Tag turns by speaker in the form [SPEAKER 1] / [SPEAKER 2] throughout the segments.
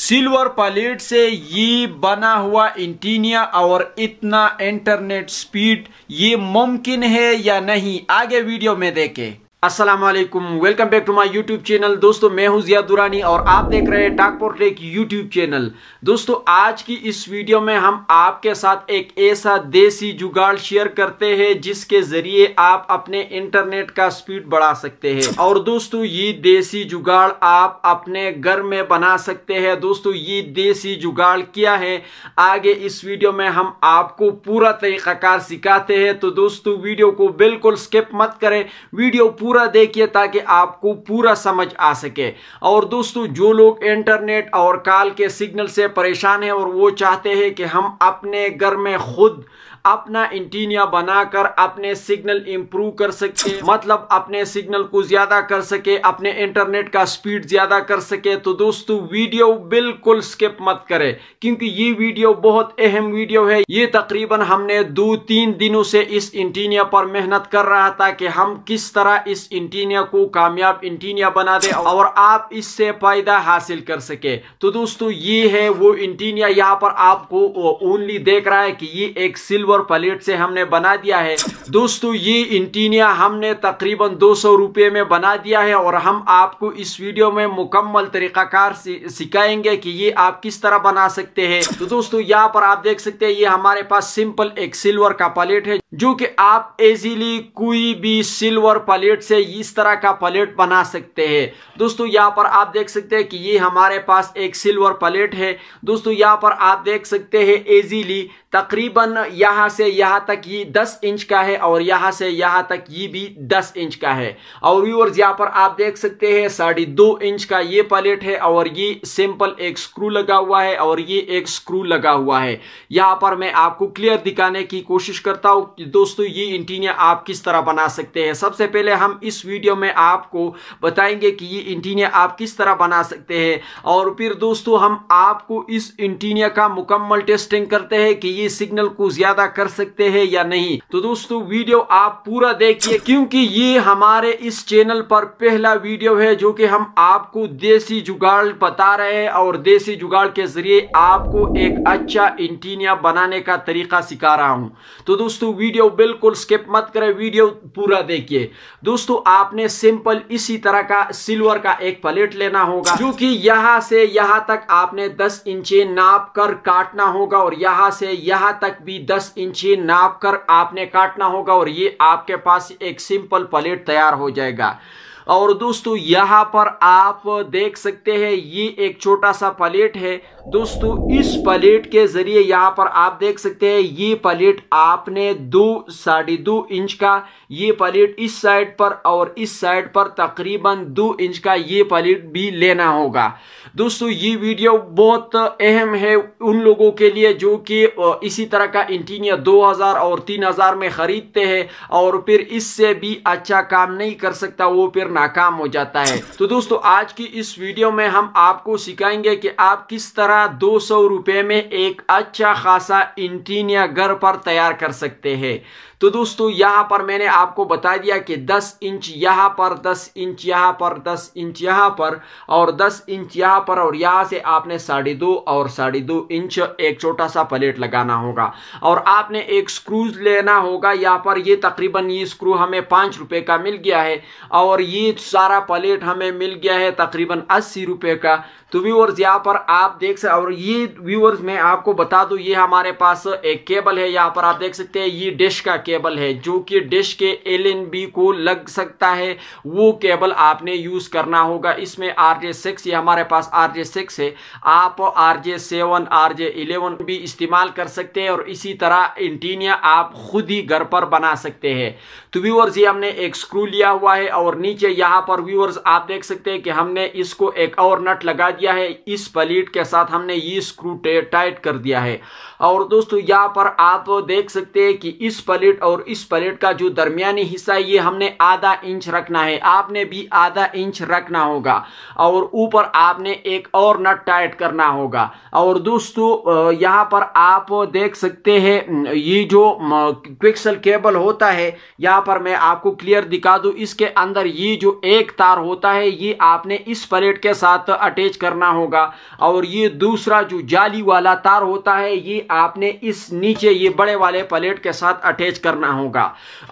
[SPEAKER 1] silver plate से ये बना हुआ इंटीनिया और इतना इंटरनेट स्पीड ये मुमकिन है या नहीं आगे वीडियो में देखें Aslam welcome back to my YouTube channel दोस्तों मैं हूं जिया दुरानी और आप देख रहे हैं टाकपोर टेक यूट्यूब चैनल दोस्तों आज की इस वीडियो में हम आपके साथ एक ऐसा देसी जुगाड़ शेयर करते हैं जिसके ज़रिए आप अपने इंटरनेट का स्पीड बढ़ा सकते हैं और दोस्तों ये देसी जुगाड़ आप अपने घर में बना सकते हैं दोस्तों ये देसी जुगाड़ क्या है आगे इस वीडियो में हम आपको पूरा तरीक़ाकार सिखाते हैं तो दोस्तों वीडियो को बिल्कुल स्किप मत करें वीडियो पूरा देखिए ताकि आपको पूरा समझ आ सके और दोस्तों जो लोग इंटरनेट और कॉल के सिग्नल से परेशान हैं और वो चाहते हैं कि हम अपने घर में खुद अपना इंटीनिया बनाकर अपने सिग्नल इंप्रूव कर सके मतलब अपने सिग्नल को ज्यादा कर सके अपने इंटरनेट का स्पीड ज्यादा कर सके तो दोस्तों वीडियो बिल्कुल स्किप मत करें क्योंकि ये वीडियो बहुत अहम वीडियो है ये तकरीबन हमने दो तीन दिनों से इस इंटीनिया पर मेहनत कर रहा था कि हम किस तरह इस इंटीनिया को कामयाब इंटीनिया बना दे और आप इससे फायदा हासिल कर सके तो दोस्तों ये है वो इंटीनिया यहाँ पर आपको ओनली देख रहा है कि ये एक सिल्वर सिल्वर प्लेट से हमने बना दिया है दोस्तों ये इंटीनिया हमने तकरीबन दो सौ में बना दिया है और हम आपको इस वीडियो में मुकम्मल तरीक़ाकार सिखाएंगे कि ये आप किस तरह बना सकते हैं तो दोस्तों यहाँ पर आप देख सकते हैं ये हमारे पास सिंपल एक सिल्वर का प्लेट है जो कि आप इजीली कोई भी सिल्वर प्लेट से इस तरह का प्लेट बना सकते हैं दोस्तों यहाँ पर आप देख सकते हैं कि ये हमारे पास एक सिल्वर प्लेट है दोस्तों यहाँ पर आप देख सकते हैं इजीली तकरीबन यहाँ से यहाँ तक ये दस इंच का है और यहाँ से यहाँ तक ये भी दस इंच का है और व्यूअर्स यहाँ पर आप देख सकते हैं साढ़े दो इंच का ये प्लेट है और ये सिंपल एक स्क्रू लगा हुआ है और ये एक स्क्रू लगा हुआ है यहाँ पर मैं आपको क्लियर दिखाने की कोशिश करता हूँ कि दोस्तों ये इंटीनियर आप किस तरह बना सकते हैं सबसे पहले हम इस वीडियो में आपको बताएंगे कि ये इंटीनियर आप किस तरह बना सकते हैं और फिर दोस्तों हम आपको इस इंटीनियर का मुकम्मल टेस्टिंग करते हैं कि ये सिग्नल को ज्यादा कर सकते हैं या नहीं तो दोस्तों वीडियो आप पूरा देखिए क्योंकि ये हमारे इस चैनल पर पहला वीडियो है जो कि हम आपको देसी जुगाड़ बता रहे हैं और देसी जुगाड़ के जरिए आपको एक अच्छा इंटीनिया बनाने का तरीका सिखा रहा हूं तो दोस्तों वीडियो बिल्कुल स्किप मत करें वीडियो पूरा देखिए दोस्तों आपने सिंपल इसी तरह का सिल्वर का एक प्लेट लेना होगा क्योंकि यहाँ से यहाँ तक आपने 10 इंची नाप कर काटना होगा और यहाँ से यहाँ तक भी 10 इंची नाप कर आपने काटना होगा और ये आपके पास एक सिंपल प्लेट तैयार हो जाएगा और दोस्तों यहाँ पर आप देख सकते हैं ये एक छोटा सा प्लेट है दोस्तों इस पलेट के जरिए यहाँ पर आप देख सकते हैं ये पलेट आपने दो साढ़े दो इंच का ये पलेट इस साइड पर और इस साइड पर तकरीबन दो इंच का ये पलेट भी लेना होगा दोस्तों ये वीडियो बहुत अहम है उन लोगों के लिए जो कि इसी तरह का इंटीनियर 2000 और 3000 में खरीदते हैं और फिर इससे भी अच्छा काम नहीं कर सकता वो फिर नाकाम हो जाता है तो दोस्तों आज की इस वीडियो में हम आपको सिखाएंगे कि आप किस तरह हमारा दो सौ रुपये में एक अच्छा खासा इंटीरियर घर पर तैयार कर सकते हैं तो दोस्तों यहाँ पर मैंने आपको बता दिया कि 10 इंच यहाँ पर 10 इंच यहाँ पर 10 इंच यहाँ पर और 10 इंच यहाँ पर और यहाँ से आपने साढ़े दो और साढ़े दो इंच एक छोटा सा प्लेट लगाना होगा और आपने एक स्क्रूज लेना होगा यहाँ पर ये तकरीबन ये स्क्रू हमें पाँच रुपये का मिल गया है और ये सारा प्लेट हमें मिल गया है तकरीबन अस्सी रुपये का तो व्यूवर्स यहाँ पर आप देख देख और ये व्यूअर्स मैं आपको बता दूं ये हमारे पास एक केबल है यहाँ पर आप देख सकते हैं ये डिश का केबल है जो कि डिश के एल को लग सकता है वो केबल आपने यूज करना होगा इसमें आर जे सिक्स ये हमारे पास आर जे सिक्स है आप R J seven R J eleven भी इस्तेमाल कर सकते हैं और इसी तरह इंटीनिया आप खुद ही घर पर बना सकते हैं तो व्यूअर्स ये हमने एक स्क्रू लिया हुआ है और नीचे यहाँ पर व्यूअर्स आप देख सकते हैं कि हमने इसको एक और नट लगा दिया है इस पलीट के साथ हमने ये स्क्रू टाइट कर दिया है और दोस्तों यहाँ पर आप देख सकते हैं कि इस प्लेट और इस प्लेट का जो दरमियानी हिस्सा ये हमने आधा इंच रखना है आपने भी आधा इंच रखना होगा और ऊपर आपने एक और नट टाइट करना होगा और दोस्तों यहाँ पर आप देख सकते हैं ये जो क्विक्सल केबल होता है यहाँ पर मैं आपको क्लियर दिखा दू इसके अंदर ये जो एक तार होता है ये आपने इस प्लेट के साथ अटैच करना होगा और ये दूसरा जो जाली वाला तार होता है ये आपने इस नीचे ये बड़े वाले प्लेट के साथ अटैच करना होगा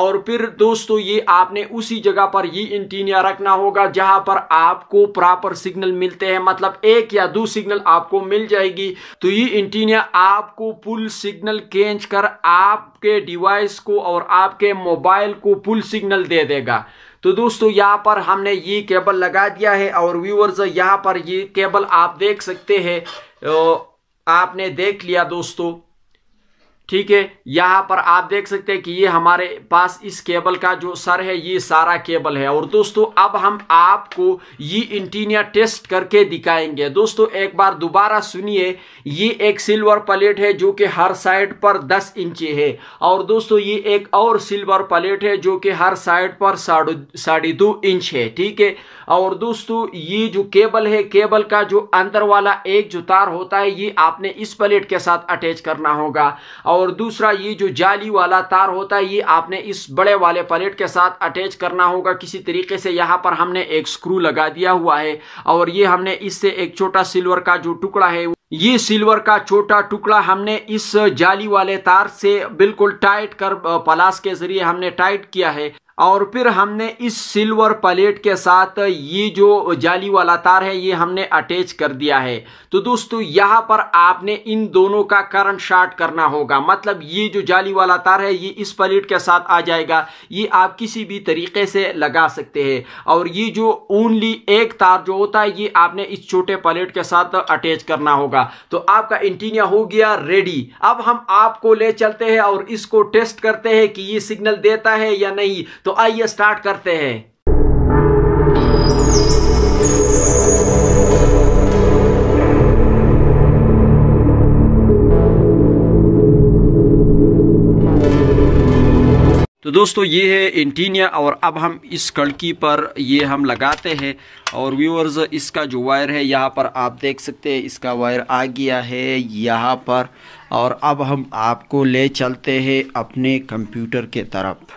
[SPEAKER 1] और फिर दोस्तों ये आपने उसी जगह पर ये इंटीनिया रखना होगा जहां पर आपको प्रॉपर सिग्नल मिलते हैं मतलब एक या दो सिग्नल आपको मिल जाएगी तो ये इंटीनिया आपको पुल सिग्नल खेच कर आपके डिवाइस को और आपके मोबाइल को पुल सिग्नल दे देगा तो दोस्तों यहाँ पर हमने ये केबल लगा दिया है और व्यूवर्स यहाँ पर ये केबल आप देख सकते हैं आपने देख लिया दोस्तों ठीक है यहाँ पर आप देख सकते हैं कि ये हमारे पास इस केबल का जो सर है ये सारा केबल है और दोस्तों अब हम आपको ये इंटीनियर टेस्ट करके दिखाएंगे दोस्तों एक बार दोबारा सुनिए ये एक सिल्वर प्लेट है जो कि हर साइड पर 10 इंची है और दोस्तों ये एक और सिल्वर प्लेट है जो कि हर साइड पर साढ़े दो इंच है ठीक है और दोस्तों ये जो केबल है केबल का जो अंदर वाला एक जो तार होता है ये आपने इस प्लेट के साथ अटैच करना होगा और और दूसरा ये जो जाली वाला तार होता है ये आपने इस बड़े वाले पलेट के साथ अटैच करना होगा किसी तरीके से यहाँ पर हमने एक स्क्रू लगा दिया हुआ है और ये हमने इससे एक छोटा सिल्वर का जो टुकड़ा है ये सिल्वर का छोटा टुकड़ा हमने इस जाली वाले तार से बिल्कुल टाइट कर पलास के जरिए हमने टाइट किया है और फिर हमने इस सिल्वर प्लेट के साथ ये जो जाली वाला तार है ये हमने अटैच कर दिया है तो दोस्तों यहाँ पर आपने इन दोनों का करंट शार्ट करना होगा मतलब ये जो जाली वाला तार है ये इस प्लेट के साथ आ जाएगा ये आप किसी भी तरीके से लगा सकते हैं और ये जो ओनली एक तार जो होता है ये आपने इस छोटे प्लेट के साथ अटैच करना होगा तो आपका इंटीनिया हो गया रेडी अब हम आपको ले चलते हैं और इसको टेस्ट करते हैं कि ये सिग्नल देता है या नहीं तो आइए स्टार्ट करते हैं तो दोस्तों ये है एंटीनिया और अब हम इस कड़की पर ये हम लगाते हैं और व्यूअर्स इसका जो वायर है यहाँ पर आप देख सकते हैं इसका वायर आ गया है यहाँ पर और अब हम आपको ले चलते हैं अपने कंप्यूटर के तरफ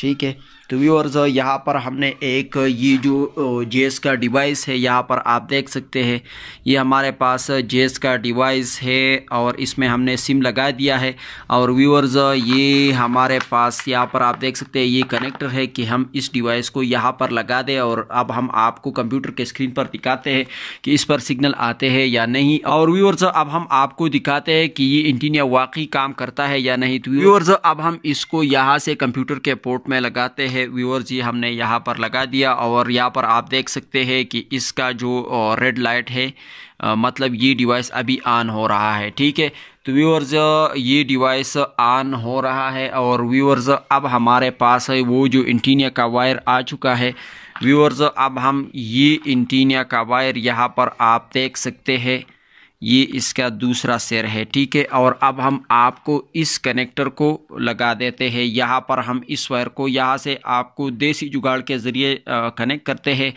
[SPEAKER 1] ठीक है तो व्यूअर्स uh, यहाँ पर हमने एक uh, ये जो जेस का डिवाइस है यहाँ पर आप देख सकते हैं ये हमारे पास जेस का डिवाइस है और इसमें हमने सिम लगा दिया है और व्यूअर्स uh, ये हमारे पास यहाँ पर आप देख सकते हैं ये कनेक्टर है कि हम इस डिवाइस को यहाँ पर लगा दें और अब हम आपको कंप्यूटर के स्क्रीन पर दिखाते हैं कि इस पर सिग्नल आते हैं या नहीं और व्यूअर्स अब हम आपको दिखाते हैं कि ये इंटीनिया वाकई काम करता है या नहीं तो व्यूअर्स अब हम इसको यहाँ से कंप्यूटर के पोर्ट में लगाते हैं है व्यूअर जी हमने यहाँ पर लगा दिया और यहाँ पर आप देख सकते हैं कि इसका जो रेड लाइट है मतलब ये डिवाइस अभी ऑन हो रहा है ठीक है तो व्यूअर्स ये डिवाइस ऑन हो रहा है और व्यूअर्स अब हमारे पास है वो जो इंटीनिया का वायर आ चुका है व्यूअर्स अब हम ये इंटीनिया का वायर यहाँ पर आप देख सकते हैं ये इसका दूसरा शेयर है ठीक है और अब हम आपको इस कनेक्टर को लगा देते हैं यहाँ पर हम इस वायर को यहाँ से आपको देसी जुगाड़ के ज़रिए कनेक्ट करते हैं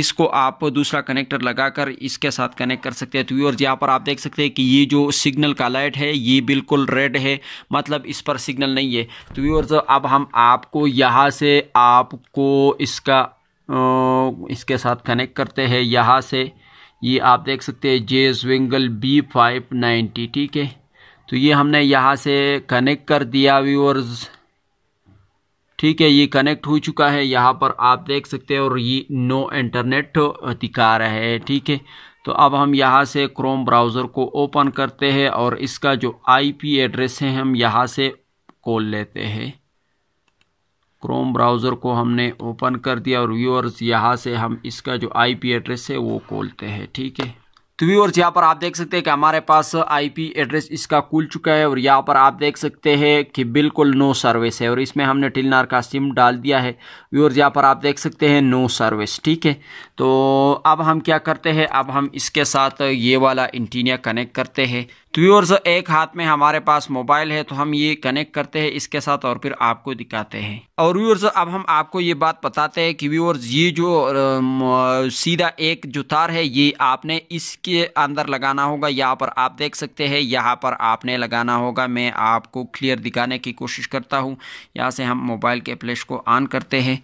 [SPEAKER 1] इसको आप दूसरा कनेक्टर लगाकर इसके साथ कनेक्ट कर सकते हैं तो व्यूअर्स यहाँ पर आप देख सकते हैं कि ये जो सिग्नल का लाइट है ये बिल्कुल रेड है मतलब इस पर सिग्नल नहीं है तो व्यूअर्स अब हम आपको यहाँ से आपको इसका इसके साथ कनेक्ट करते हैं यहाँ से ये आप देख सकते हैं जे स्विंगल बी फाइव नाइन्टी ठीक है तो ये हमने यहाँ से कनेक्ट कर दिया व्यूअर्स ठीक है ये कनेक्ट हो चुका है यहाँ पर आप देख सकते हैं और ये नो इंटरनेट दिखा रहा है ठीक है तो अब हम यहाँ से क्रोम ब्राउज़र को ओपन करते हैं और इसका जो आईपी एड्रेस है हम यहाँ से कॉल लेते हैं क्रोम ब्राउज़र को हमने ओपन कर दिया और व्यूअर्स यहाँ से हम इसका जो आईपी एड्रेस है वो खोलते हैं ठीक है तो व्यूअर्स यहाँ पर आप देख सकते हैं कि हमारे पास आईपी एड्रेस इसका खुल चुका है और यहाँ पर आप देख सकते हैं कि बिल्कुल नो सर्विस है और इसमें हमने टिलनार का सिम डाल दिया है व्यूअर्स यहाँ पर आप देख सकते हैं नो सर्विस ठीक है तो अब हम क्या करते हैं अब हम इसके साथ ये वाला इंटीनिया कनेक्ट करते हैं तो व्यूअर्स एक हाथ में हमारे पास मोबाइल है तो हम ये कनेक्ट करते हैं इसके साथ और फिर आपको दिखाते हैं और व्यूअर्स अब हम आपको ये बात बताते हैं कि व्यूअर्स ये जो सीधा एक जो तार है ये आपने इसके अंदर लगाना होगा यहाँ पर आप देख सकते हैं यहाँ पर आपने लगाना होगा मैं आपको क्लियर दिखाने की कोशिश करता हूँ यहाँ से हम मोबाइल के फ्लैश को ऑन करते हैं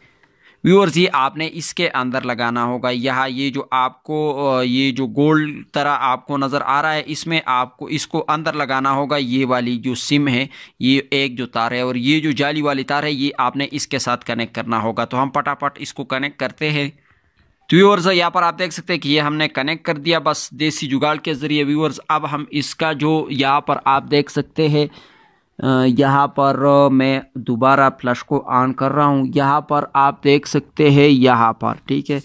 [SPEAKER 1] व्यूअर्स ये आपने इसके अंदर लगाना होगा यहाँ ये जो आपको ये जो गोल्ड तरह आपको नज़र आ रहा है इसमें आपको इसको अंदर लगाना होगा ये वाली जो सिम है ये एक जो तार है और ये जो जाली वाली तार है ये आपने इसके साथ कनेक्ट करना होगा तो हम पटापट इसको कनेक्ट करते हैं तो व्यूअर्स यहाँ पर आप देख सकते हैं कि ये हमने कनेक्ट कर दिया बस देसी जुगाड़ के ज़रिए व्यूअर्स अब हम इसका जो यहाँ पर आप देख सकते हैं यहाँ पर मैं दोबारा फ्लश को ऑन कर रहा हूँ यहाँ पर आप देख सकते हैं यहाँ पर ठीक है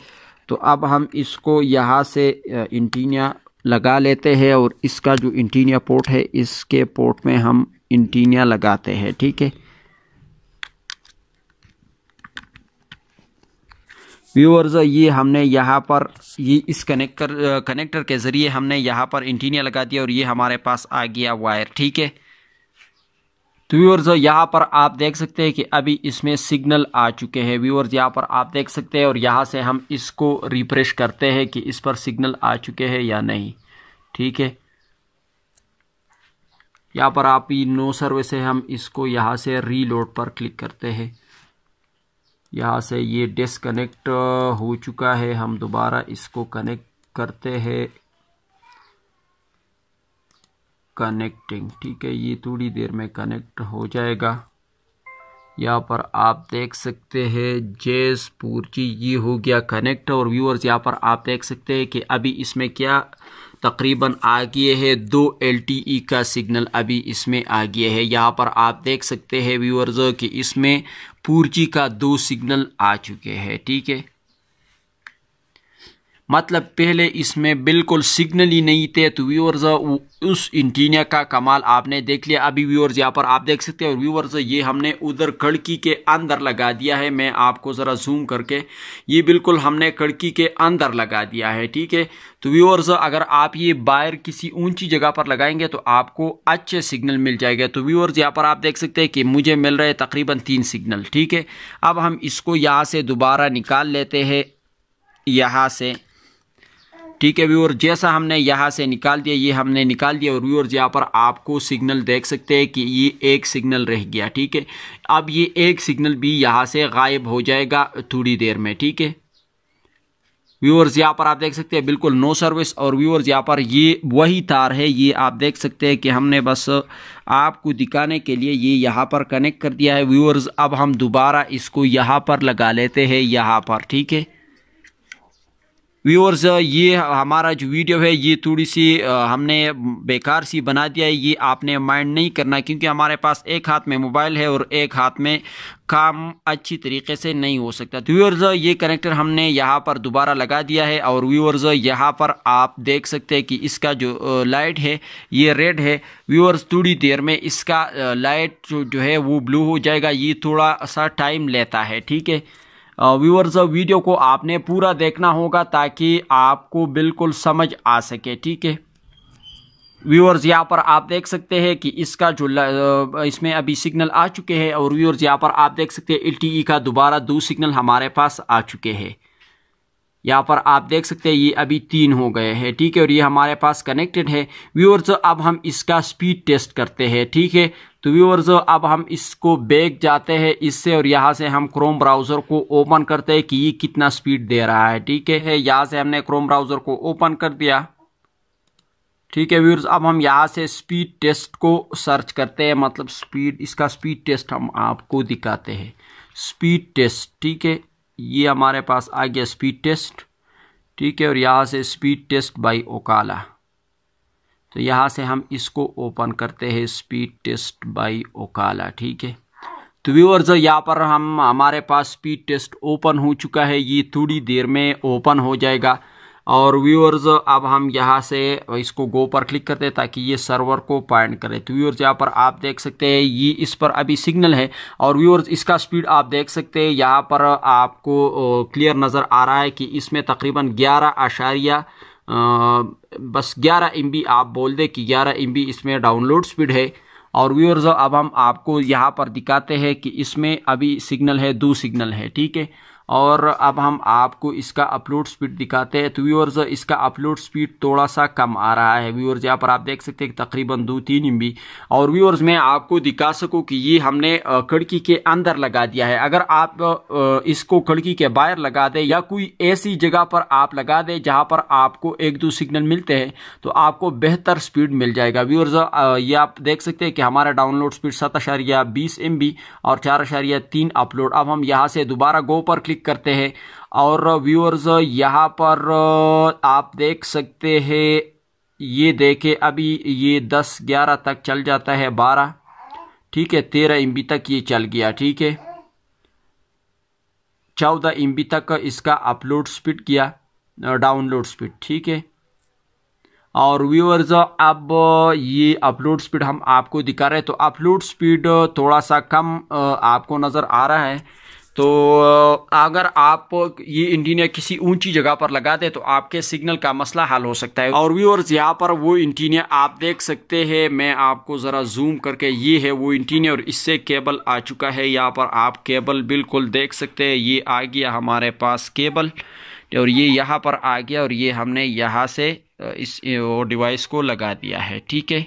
[SPEAKER 1] तो अब हम इसको यहाँ से इंटीनिया लगा लेते हैं और इसका जो इंटीनिया पोर्ट है इसके पोर्ट में हम इंटीनिया लगाते हैं ठीक है व्यूअर्स ये हमने यहाँ पर ये इस कनेक्टर कनेक्टर के ज़रिए हमने यहाँ पर इंटीनिया लगा दिया और ये हमारे पास आ गया वायर ठीक है तो व्यूअर्स यहाँ पर आप देख सकते हैं कि अभी इसमें सिग्नल आ चुके हैं व्यूअर्स यहाँ पर आप देख सकते हैं और यहाँ से हम इसको रिफ्रेश करते हैं कि इस पर सिग्नल आ चुके हैं या नहीं ठीक है यहाँ पर आप ये नो सर्वे से हम इसको यहाँ से रीलोड पर क्लिक करते हैं यहाँ से ये डिसकनेक्ट हो चुका है हम दोबारा इसको कनेक्ट करते हैं कनेक्टिंग ठीक है ये थोड़ी देर में कनेक्ट हो जाएगा यहाँ पर आप देख सकते हैं जयसपुर जी ये हो गया कनेक्ट और व्यूअर्स यहाँ पर आप देख सकते हैं कि अभी इसमें क्या तकरीबन आ गए है दो एल e का सिग्नल अभी इसमें आ गया है यहाँ पर आप देख सकते हैं व्यूअर्स कि इसमें पूर्जी का दो सिग्नल आ चुके हैं ठीक है मतलब पहले इसमें बिल्कुल सिग्नल ही नहीं थे तो व्यूअर्स उस इंटीनिया का कमाल आपने देख लिया अभी व्यूअर्स यहाँ पर आप देख सकते हैं और व्यूअर्स ये हमने उधर खड़की के अंदर लगा दिया है मैं आपको ज़रा जूम करके ये बिल्कुल हमने खड़की के अंदर लगा दिया है ठीक है तो व्यूअर्स अगर आप ये बायर किसी ऊंची जगह पर लगाएंगे तो आपको अच्छे सिग्नल मिल जाएगा तो व्यूअर्स यहाँ पर आप देख सकते हैं कि मुझे मिल रहे तकरीबन तीन सिग्नल ठीक है अब हम इसको यहाँ से दोबारा निकाल लेते हैं यहाँ से ठीक है व्यूअर जैसा हमने यहाँ से निकाल दिया ये हमने निकाल दिया और व्यूअर्स यहाँ पर आपको सिग्नल देख सकते हैं कि ये एक सिग्नल रह गया ठीक है अब ये एक सिग्नल भी यहाँ से गायब हो जाएगा थोड़ी देर में ठीक है व्यूअर्स यहाँ पर आप देख सकते हैं बिल्कुल नो सर्विस और व्यूअर्स यहाँ पर ये वही तार है ये आप देख सकते हैं कि हमने बस आपको दिखाने के लिए ये यहाँ पर कनेक्ट कर दिया है व्यूअर्स अब हम दोबारा इसको यहाँ पर लगा लेते हैं यहाँ पर ठीक है व्यूअर्स ये हमारा जो वीडियो है ये थोड़ी सी हमने बेकार सी बना दिया है ये आपने माइंड नहीं करना क्योंकि हमारे पास एक हाथ में मोबाइल है और एक हाथ में काम अच्छी तरीके से नहीं हो सकता तो व्यूअर्स ये कनेक्टर हमने यहाँ पर दोबारा लगा दिया है और व्यूअर्स यहाँ पर आप देख सकते हैं कि इसका जो लाइट है ये रेड है व्यूअर्स थोड़ी देर में इसका लाइट जो है वो ब्लू हो जाएगा ये थोड़ा सा टाइम लेता है ठीक है व्यूअर्स वीडियो को आपने पूरा देखना होगा ताकि आपको बिल्कुल समझ आ सके ठीक है व्यूअर्स यहाँ पर आप देख सकते हैं कि इसका जो इसमें अभी सिग्नल आ चुके हैं और व्यूअर्स यहाँ पर आप देख सकते हैं एल e का दोबारा दो सिग्नल हमारे पास आ चुके हैं यहाँ पर आप देख सकते हैं ये अभी तीन हो गए हैं ठीक है और ये हमारे पास कनेक्टेड है व्यूअर्स अब हम इसका स्पीड टेस्ट करते हैं ठीक है तो व्यूअर्स अब हम इसको बैक जाते हैं इससे और यहाँ से हम क्रोम ब्राउज़र को ओपन करते हैं कि ये कितना स्पीड दे रहा है ठीक है यहाँ से हमने क्रोम ब्राउज़र को ओपन कर दिया ठीक है व्यूअर्स अब हम यहाँ से स्पीड टेस्ट को सर्च करते हैं मतलब स्पीड इसका स्पीड टेस्ट हम आपको दिखाते हैं स्पीड टेस्ट ठीक है ये हमारे पास आ गया स्पीड टेस्ट ठीक है और यहाँ से स्पीड टेस्ट बाई ओकाला तो यहाँ से हम इसको ओपन करते हैं स्पीड टेस्ट बाई ओकाला ठीक है तो व्यूअर्स यहाँ पर हम हमारे पास स्पीड टेस्ट ओपन हो चुका है ये थोड़ी देर में ओपन हो जाएगा और व्यूअर्स अब हम यहाँ से इसको गो पर क्लिक करते हैं ताकि ये सर्वर को पॉइंट करे तो व्यूअर्स यहाँ पर आप देख सकते हैं ये इस पर अभी सिग्नल है और व्यूअर्स इसका स्पीड आप देख सकते हैं यहाँ पर आपको क्लियर नज़र आ रहा है कि इसमें तकरीबन ग्यारह आशारिया बस ग्यारह एम आप बोल दें कि ग्यारह एम इसमें डाउनलोड स्पीड है और व्यूअर्स अब हम आपको यहाँ पर दिखाते हैं कि इसमें अभी सिग्नल है दो सिग्नल है ठीक है और अब हम आपको इसका अपलोड स्पीड दिखाते हैं तो व्यूअर्स इसका अपलोड स्पीड थोड़ा सा कम आ रहा है व्यूअर्स यहाँ पर आप देख सकते हैं तकरीबन दो तीन एम और व्यूअर्स मैं आपको दिखा सकूँ कि ये हमने खिड़की के अंदर लगा दिया है अगर आप इसको खिड़की के बाहर लगा दें या कोई ऐसी जगह पर आप लगा दें जहाँ पर आपको एक दो सिग्नल मिलते हैं तो आपको बेहतर स्पीड मिल जाएगा व्यूअर्स ये आप देख सकते हैं कि हमारा डाउनलोड स्पीड सात बीस एम और चार अशारिया तीन अपलोड अब हम यहाँ से दोबारा गो पर क्लिक क्लिक करते हैं और व्यूअर्स यहाँ पर आप देख सकते हैं ये देखे अभी ये दस ग्यारह तक चल जाता है बारह ठीक है तेरह एम तक ये चल गया ठीक है चौदह एम तक इसका अपलोड स्पीड किया डाउनलोड स्पीड ठीक है और व्यूअर्स अब ये अपलोड स्पीड हम आपको दिखा रहे हैं तो अपलोड स्पीड थोड़ा सा कम आपको नज़र आ रहा है तो अगर आप ये इंटीनियर किसी ऊंची जगह पर लगा दें तो आपके सिग्नल का मसला हल हो सकता है और व्यूअर्स यहाँ पर वो इंटीनियर आप देख सकते हैं मैं आपको ज़रा जूम करके ये है वो इंटीनियर इससे केबल आ चुका है यहाँ पर आप केबल बिल्कुल देख सकते हैं ये आ गया हमारे पास केबल और ये यहाँ पर आ गया और ये हमने यहाँ से इस डिवाइस को लगा दिया है ठीक है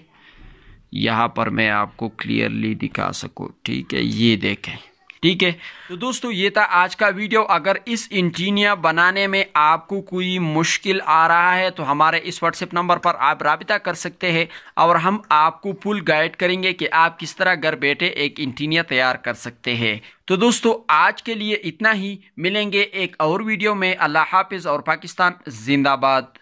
[SPEAKER 1] यहाँ पर मैं आपको क्लियरली दिखा सकूँ ठीक है ये देखें ठीक है तो दोस्तों ये था आज का वीडियो अगर इस इंटीनियर बनाने में आपको कोई मुश्किल आ रहा है तो हमारे इस व्हाट्सएप नंबर पर आप रबिता कर सकते हैं और हम आपको फुल गाइड करेंगे कि आप किस तरह घर बैठे एक इंटीनियर तैयार कर सकते हैं तो दोस्तों आज के लिए इतना ही मिलेंगे एक और वीडियो में अल्लाह हाफिज़ और पाकिस्तान जिंदाबाद